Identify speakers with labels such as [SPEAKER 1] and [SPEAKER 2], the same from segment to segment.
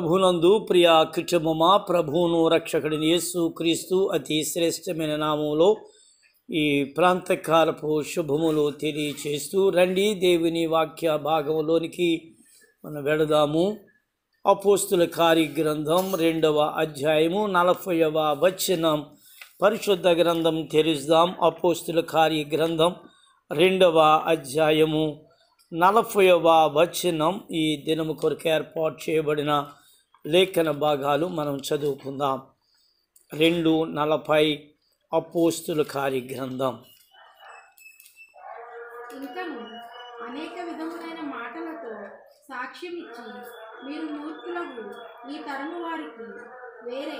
[SPEAKER 1] ప్రభునందు ప్రియా కృచముమా ప్రభువును రక్షకుడిని యేసు క్రీస్తు అతి శ్రేష్టమైన నామంలో ఈ ప్రాంతకాలపు శుభములు తెలియచేస్తూ రండి దేవుని వాక్య భాగంలోనికి మనం వెడదాము అపోస్తుల కారి గ్రంథం రెండవ అధ్యాయము నలభైవ వచనం పరిశుద్ధ గ్రంథం తెరుస్తాం అపోస్తుల కారి గ్రంథం రెండవ అధ్యాయము నలభైవ వచనం ఈ దినము కొరకు ఏర్పాటు చేయబడిన లేఖన భాగాలు మనం చదువుకుందాం రెండు నలభై అపోస్తుల కార్య గ్రంథం
[SPEAKER 2] అనేక విధములైన మాటలతో సాక్ష్యం ఇచ్చి మీరు మూర్ఖులకు ఈ తరము వారికి వేరే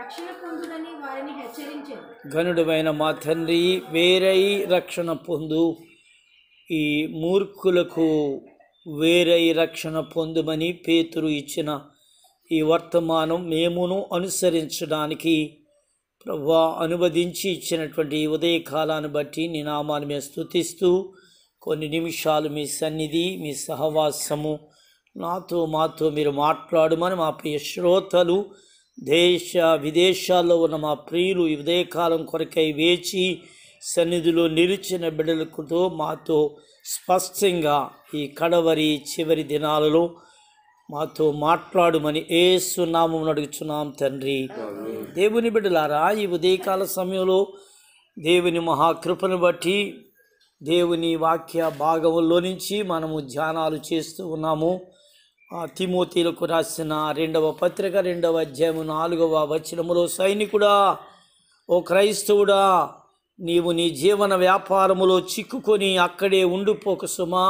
[SPEAKER 2] రక్షణ పొందుదని వారిని హెచ్చరించారు
[SPEAKER 1] గనుడమైన మా తండ్రి వేరై రక్షణ పొందు ఈ మూర్ఖులకు వేరై రక్షణ పొందుమని పేతురు ఇచ్చిన ఈ వర్తమానం మేమును అనుసరించడానికి ప్రభా అనువదించి ఇచ్చినటువంటి ఉదయకాలాన్ని బట్టి నీ నామాన్ని మేము స్థుతిస్తూ కొన్ని నిమిషాలు మీ సన్నిధి మీ సహవాసము నాతో మాతో మీరు మాట్లాడమని మా ప్రియ శ్రోతలు దేశ విదేశాల్లో ఉన్న మా ప్రియులు ఈ ఉదయకాలం కొరకై వేచి సన్నిధిలో నిలిచిన బిడ్డలతో మాతో స్పష్టంగా ఈ కడవరి చివరి దినాలలో మాతో మాట్లాడుమని ఏ సున్నామం అడుగుచున్నాం తండ్రి దేవుని బిడ్డలారా ఈ ఉదయకాల సమయంలో దేవుని మహాకృపను బట్టి దేవుని వాక్య భాగంలో నుంచి మనము ధ్యానాలు చేస్తూ ఉన్నాము తిమోతీలకు రాసిన రెండవ పత్రిక రెండవ అధ్యాయము నాలుగవ వచనములో సైనికుడా ఓ క్రైస్తవుడా నీవు నీ జీవన వ్యాపారములో చిక్కుకొని అక్కడే ఉండిపోక సుమా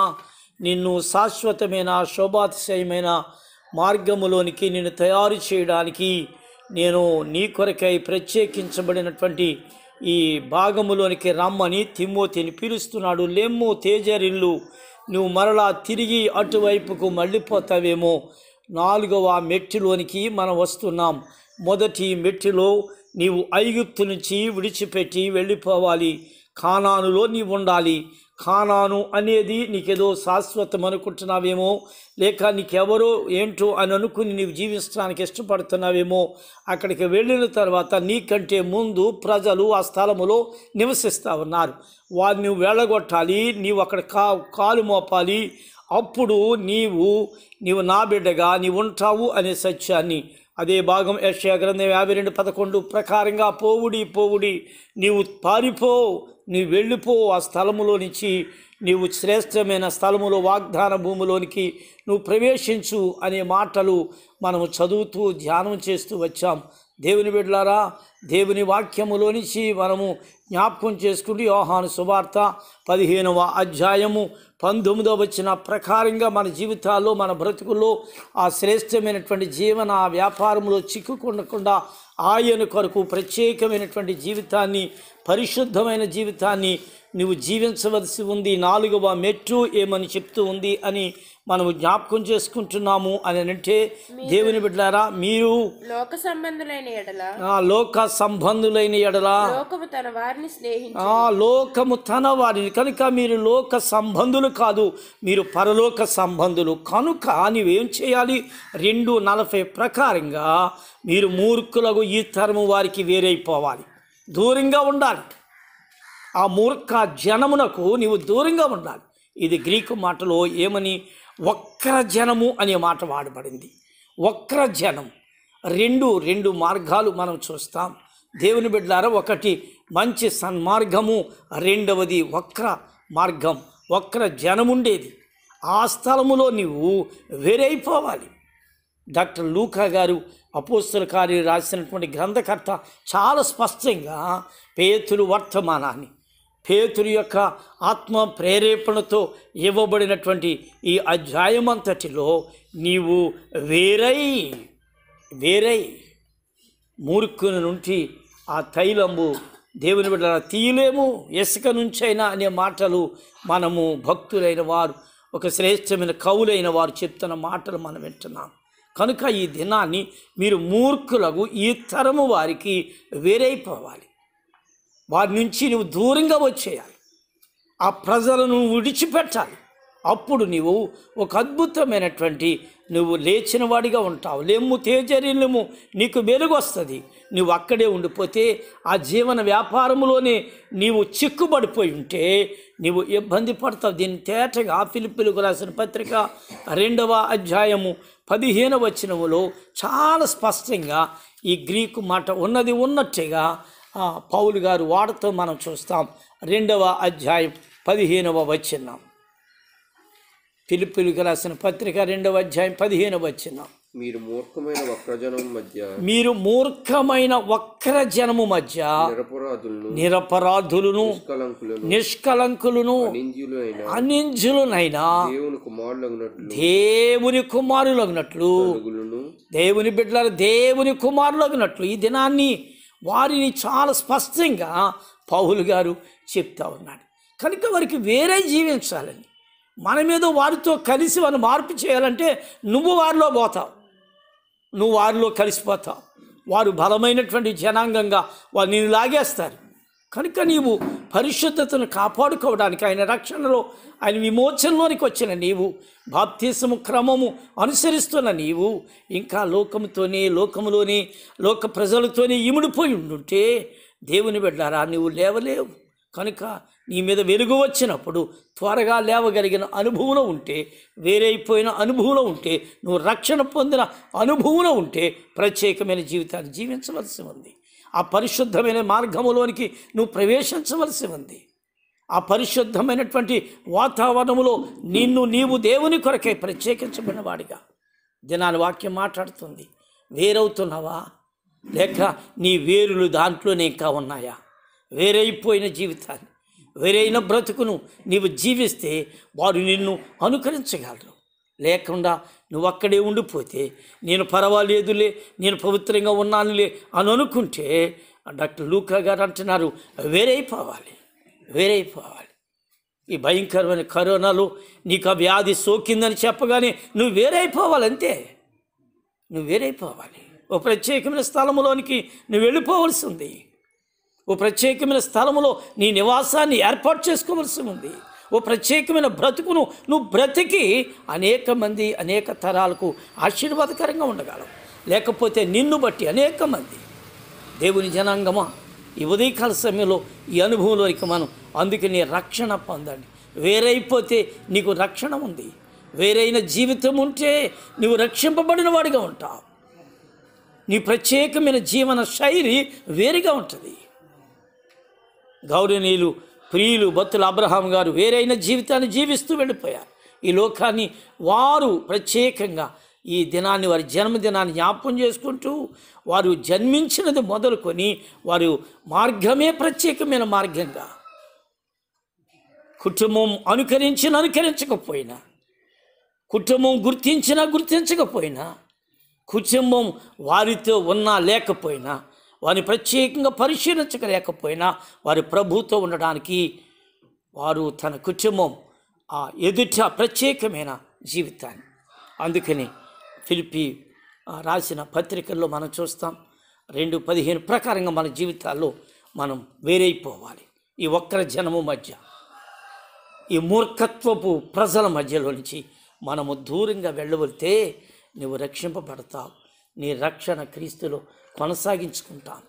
[SPEAKER 1] నిన్ను శాశ్వతమైన శోభాతిశయమైన మార్గములోనికి నిన్ను తయారు చేయడానికి నేను నీ కొరకై ప్రత్యేకించబడినటువంటి ఈ భాగములోనికి రమ్మని తిమ్మోతిని పిలుస్తున్నాడు లెమ్ము తేజరిల్లు నువ్వు మరలా తిరిగి అటువైపుకు మళ్ళీపోతావేమో నాలుగవ మెట్టులోనికి మనం వస్తున్నాం మొదటి మెట్టిలో నీవు ఐగుప్తు నుంచి విడిచిపెట్టి వెళ్ళిపోవాలి కానానులో నీవు ఉండాలి ఖానాను అనేది నీకేదో శాశ్వతం అనుకుంటున్నావేమో లేక నీకెవరో ఏంటో అని అనుకుని నీవు జీవించడానికి ఇష్టపడుతున్నావేమో అక్కడికి వెళ్ళిన తర్వాత నీకంటే ముందు ప్రజలు ఆ స్థలములో నివసిస్తూ ఉన్నారు వారిని వెళ్ళగొట్టాలి నీవు అక్కడ కా కాలు మోపాలి అప్పుడు నీవు నీవు నా బిడ్డగా నీవు ఉంటావు అనే సత్యాన్ని అదే భాగం యక్షయ గ్రంథం యాభై రెండు పదకొండు ప్రకారంగా పోవుడి పోవుడి నీవు పారిపో నీవు వెళ్ళిపో ఆ స్థలములో నుంచి నీవు శ్రేష్టమైన స్థలములో వాగ్దాన భూమిలోనికి నువ్వు ప్రవేశించు అనే మాటలు మనము చదువుతూ ధ్యానం చేస్తూ వచ్చాం దేవుని బిడ్లారా దేవుని వాక్యములోని మనము జ్ఞాపకం చేసుకుంటూ యోహాను సువార్త పదిహేనవ అధ్యాయము పంతొమ్మిదవ వచ్చిన ప్రకారంగా మన జీవితాల్లో మన బ్రతుకుల్లో ఆ శ్రేష్టమైనటువంటి జీవన వ్యాపారంలో చిక్కుకుండకుండా ఆయన కొరకు ప్రత్యేకమైనటువంటి జీవితాన్ని పరిశుద్ధమైన జీవితాన్ని నువ్వు జీవించవలసి ఉంది నాలుగవ మెట్టు ఏమని చెప్తూ ఉంది అని మనము జ్ఞాపకం చేసుకుంటున్నాము అని అంటే దేవుని బిడ్డారా మీరు
[SPEAKER 2] లోక సంబంధులైన ఎడల
[SPEAKER 1] లోక సంబంధులైన ఎడల
[SPEAKER 2] లోకము తన వారిని స్నేహించు
[SPEAKER 1] లోకము తన వారిని కనుక మీరు లోక సంబంధులు కాదు మీరు పరలోక సంబంధులు కనుక నీవేం చేయాలి రెండు నలభై ప్రకారంగా మీరు మూర్ఖులకు ఈ తరము వారికి వేరైపోవాలి దూరంగా ఉండాలి ఆ మూర్ఖ జనమునకు నీవు దూరంగా ఉండాలి ఇది గ్రీకు మాటలో ఏమని వక్రజనము అనే మాట వాడబడింది వక్రజనం రెండు రెండు మార్గాలు మనం చూస్తాం దేవుని బిడ్డారా ఒకటి మంచి సన్మార్గము రెండవది వక్ర మార్గం వక్ర జనముండేది ఆ స్థలములో నీవు వేరైపోవాలి డాక్టర్ లూకా గారు అపోస్తుల కార్య రాసినటువంటి గ్రంథకర్త చాలా స్పష్టంగా పేతులు వర్తమానాన్ని పేతురు యొక్క ఆత్మ ప్రేరేపణతో ఇవ్వబడినటువంటి ఈ అధ్యాయమంతటిలో నీవు వేరై వేరై మూర్ఖుని నుండి ఆ తైలము దేవుని బిడ్డ తీయలేము ఇసుక నుంచైనా అనే మాటలు మనము భక్తులైన వారు ఒక శ్రేష్టమైన కవులైన వారు చెప్తున్న మాటలు మనం వింటున్నాం కనుక ఈ దినాన్ని మీరు మూర్ఖులకు ఈ తరము వారికి వేరైపోవాలి వారి నుంచి నువ్వు దూరంగా వచ్చేయాలి ఆ ప్రజలను విడిచిపెట్టాలి అప్పుడు నీవు ఒక అద్భుతమైనటువంటి నువ్వు లేచిన వాడిగా ఉంటావు లేము తేజరీలము నీకు మెరుగు వస్తుంది నువ్వు అక్కడే ఉండిపోతే ఆ జీవన వ్యాపారంలోనే నీవు చిక్కుబడిపోయి ఉంటే నీవు ఇబ్బంది పడతావు దీన్ని తేటగా ఫిలిపిలకు రాసిన పత్రిక రెండవ అధ్యాయము పదిహేను వచనములో చాలా స్పష్టంగా ఈ గ్రీకు మాట ఉన్నది ఉన్నట్టుగా పౌలు గారు వాడతో మనం చూస్తాం రెండవ అధ్యాయం పదిహేనవ వచ్చిన్నాం పిలుపులకు రాసిన పత్రిక రెండవ అధ్యాయం పదిహేనవ వచ్చిన్నాం
[SPEAKER 2] మీరు మూర్ఖమైన వక్రజనం మధ్య
[SPEAKER 1] మీరు మూర్ఖమైన వక్రజనము మధ్య
[SPEAKER 2] నిరపరాధులను
[SPEAKER 1] నిరపరాధులను నిష్కలంకులను అనింజులనైనా
[SPEAKER 2] దేవుని కుమారులగినట్లు
[SPEAKER 1] దేవుని కుమారులగినట్లు దేవుని బిడ్డల దేవుని కుమారులగినట్లు ఈ దినాన్ని వారిని చాలా స్పష్టంగా పౌలు గారు చెప్తా ఉన్నాడు కనుక వారికి వేరే జీవించాలని మీద వారితో కలిసి వారిని మార్పు చేయాలంటే నువ్వు వారిలో పోతావు నువ్వు వారిలో కలిసిపోతావు వారు బలమైనటువంటి జనాంగంగా వారు నేను లాగేస్తారు కనుక నీవు పరిశుద్ధతను కాపాడుకోవడానికి ఆయన రక్షణలో ఆయన విమోచనలోనికి వచ్చిన నీవు బాప్తీసము క్రమము అనుసరిస్తున్న నీవు ఇంకా లోకముతోనే లోకములోనే లోక ప్రజలతోనే ఇముడిపోయి ఉండుంటే దేవుని బిడ్డారా నీవు లేవలేవు కనుక నీ మీద వెలుగు వచ్చినప్పుడు త్వరగా లేవగలిగిన అనుభవంలో ఉంటే వేరైపోయిన అనుభవంలో ఉంటే నువ్వు రక్షణ పొందిన అనుభవంలో ఉంటే ప్రత్యేకమైన జీవితాన్ని జీవించవలసి ఉంది ఆ పరిశుద్ధమైన మార్గములోనికి నువ్వు ప్రవేశించవలసి ఉంది ఆ పరిశుద్ధమైనటువంటి వాతావరణములో నిన్ను నీవు దేవుని కొరకే ప్రత్యేకించబడిన వాడిగా దినాలు వాక్యం మాట్లాడుతుంది వేరవుతున్నావా లేక నీ వేరులు దాంట్లోనే ఇంకా ఉన్నాయా వేరైపోయిన జీవితాన్ని వేరైన బ్రతుకును నీవు జీవిస్తే వారు నిన్ను అనుకరించగలరు లేకుండా నువ్వు అక్కడే ఉండిపోతే నేను పర్వాలేదులే నేను పవిత్రంగా ఉన్నానులే అని అనుకుంటే డాక్టర్ లూకా గారు అంటున్నారు వేరైపోవాలి వేరైపోవాలి ఈ భయంకరమైన కరోనాలో నీకు ఆ వ్యాధి సోకిందని చెప్పగానే నువ్వు వేరైపోవాలి అంతే నువ్వు వేరైపోవాలి ఓ ప్రత్యేకమైన స్థలంలోనికి నువ్వు వెళ్ళిపోవలసి ఉంది ఓ ప్రత్యేకమైన స్థలంలో నీ నివాసాన్ని ఏర్పాటు చేసుకోవాల్సి ఉంది ఓ ప్రత్యేకమైన బ్రతుకును నువ్వు బ్రతికి అనేక మంది అనేక తరాలకు ఆశీర్వాదకరంగా ఉండగలవు లేకపోతే నిన్ను బట్టి అనేక మంది దేవుని జనాంగమా ఈ ఉదయకాల సమయంలో ఈ అనుభవంలోనికి మనం అందుకని రక్షణ పొందండి వేరైపోతే నీకు రక్షణ ఉంది వేరైన జీవితం ఉంటే నువ్వు రక్షింపబడిన వాడిగా ఉంటావు నీ ప్రత్యేకమైన జీవన శైలి వేరుగా ఉంటుంది గౌరవనీయులు ప్రియులు భక్తులు అబ్రహాం గారు వేరైన జీవితాన్ని జీవిస్తూ వెళ్ళిపోయారు ఈ లోకాన్ని వారు ప్రత్యేకంగా ఈ దినాన్ని వారి జన్మదినాన్ని జ్ఞాపకం చేసుకుంటూ వారు జన్మించినది మొదలుకొని వారు మార్గమే ప్రత్యేకమైన మార్గంగా కుటుంబం అనుకరించిన అనుకరించకపోయినా కుటుంబం గుర్తించినా గుర్తించకపోయినా కుటుంబం వారితో ఉన్నా లేకపోయినా వారిని ప్రత్యేకంగా పరిశీలించలేకపోయినా వారి ప్రభుతో ఉండడానికి వారు తన కుటుంబం ఆ ఎదుట ప్రత్యేకమైన జీవితాన్ని అందుకని ఫిలిపి రాసిన పత్రికల్లో మనం చూస్తాం రెండు పదిహేను ప్రకారంగా మన జీవితాల్లో మనం వేరైపోవాలి ఈ ఒక్కరి జనము మధ్య ఈ మూర్ఖత్వపు ప్రజల మధ్యలో నుంచి మనము దూరంగా వెళ్ళవలితే నువ్వు రక్షింపబడతావు నీ రక్షణ క్రీస్తులో కొనసాగించుకుంటాను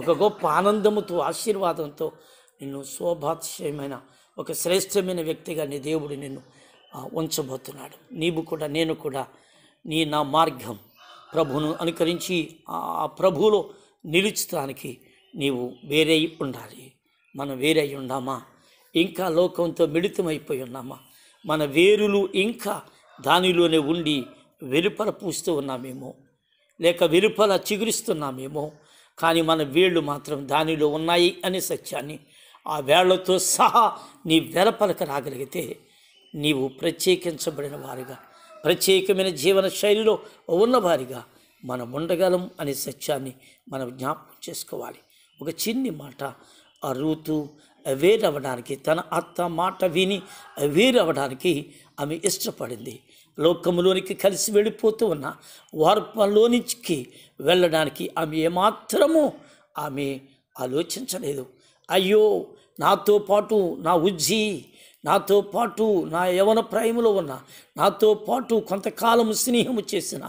[SPEAKER 1] ఒక గొప్ప ఆనందముతో ఆశీర్వాదంతో నిన్ను శోభాతిశయమైన ఒక శ్రేష్టమైన వ్యక్తిగా నీ దేవుడు నిన్ను ఉంచబోతున్నాడు నీవు కూడా నేను కూడా నీ నా మార్గం ప్రభును అనుకరించి ఆ ప్రభువులో నిలుచడానికి నీవు వేరే ఉండాలి మనం వేరే ఉండామా ఇంకా లోకంతో మిళితమైపోయి ఉన్నామా మన వేరులు ఇంకా దానిలోనే ఉండి వెలుపల పూస్తూ ఉన్నామేమో లేక విరుపల చిగురిస్తున్నామేమో కానీ మన వేళ్ళు మాత్రం దానిలో ఉన్నాయి అనే సత్యాన్ని ఆ వేళ్లతో సహా నీ వెలపలకు రాగలిగితే నీవు ప్రత్యేకించబడిన వారిగా ప్రత్యేకమైన జీవన శైలిలో ఉన్నవారిగా మనం ఉండగలం అనే సత్యాన్ని మనం జ్ఞాపకం చేసుకోవాలి ఒక చిన్ని మాట ఆ రూతు అవ్వడానికి తన అత్త మాట విని అవ్వడానికి ఆమె ఇష్టపడింది లోకములోనికి కలిసి వెళ్ళిపోతూ ఉన్న వార్పలోనికి వెళ్ళడానికి ఆమె ఏమాత్రము ఆమె ఆలోచించలేదు అయ్యో నాతో పాటు నా ఉజ్జి నాతో పాటు నా యవన ప్రేమలో ఉన్న నాతో పాటు కొంతకాలం స్నేహము చేసిన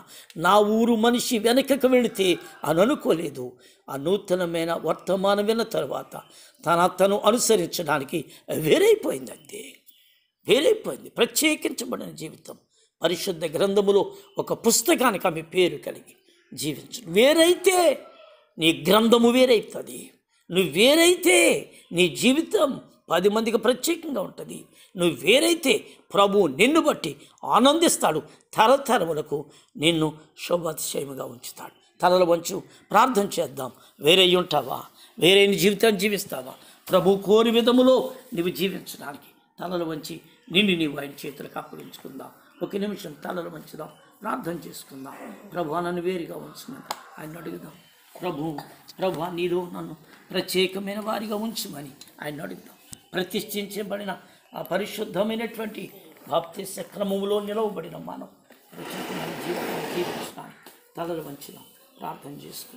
[SPEAKER 1] నా ఊరు మనిషి వెనకకు వెళితే అని అనుకోలేదు ఆ నూతనమైన వర్తమానం విన్న తర్వాత తన తను అనుసరించడానికి వేరైపోయిందంతే వేరైపోయింది ప్రత్యేకించబడిన జీవితం పరిశుద్ధ గ్రంథములో ఒక పుస్తకానికి ఆమె పేరు కలిగి జీవించు వేరైతే నీ గ్రంథము వేరైతుంది నువ్వు వేరైతే నీ జీవితం పది మందికి ప్రత్యేకంగా ఉంటుంది నువ్వు వేరైతే ప్రభు నిన్ను బట్టి ఆనందిస్తాడు తరతరములకు నిన్ను శోభాతిశయముగా ఉంచుతాడు తలల వంచు ప్రార్థన చేద్దాం వేరే ఉంటావా వేరే జీవితాన్ని జీవిస్తావా ప్రభు కోరి విధములో నువ్వు జీవించడానికి తలలు వంచి నిన్ను నీవు ఆయన చేతులకు అప్పగించుకుందాం ఒక నిమిషం తలలు మంచిదాం ప్రార్థన చేసుకుందాం ప్రభు నన్ను వేరుగా ఉంచమని ఆయన అడుగుదాం ప్రభు ప్రభు నీలో నన్ను ప్రత్యేకమైన వారిగా ఉంచమని ఆయన అడుగుదాం ప్రతిష్ఠించబడిన ఆ పరిశుద్ధమైనటువంటి భక్తి క్రమంలో నిలవబడిన మనం ప్రత్యేకమైన జీవితం జీవిస్తాను తలలు మంచిదాం ప్రార్థన చేసుకుందాం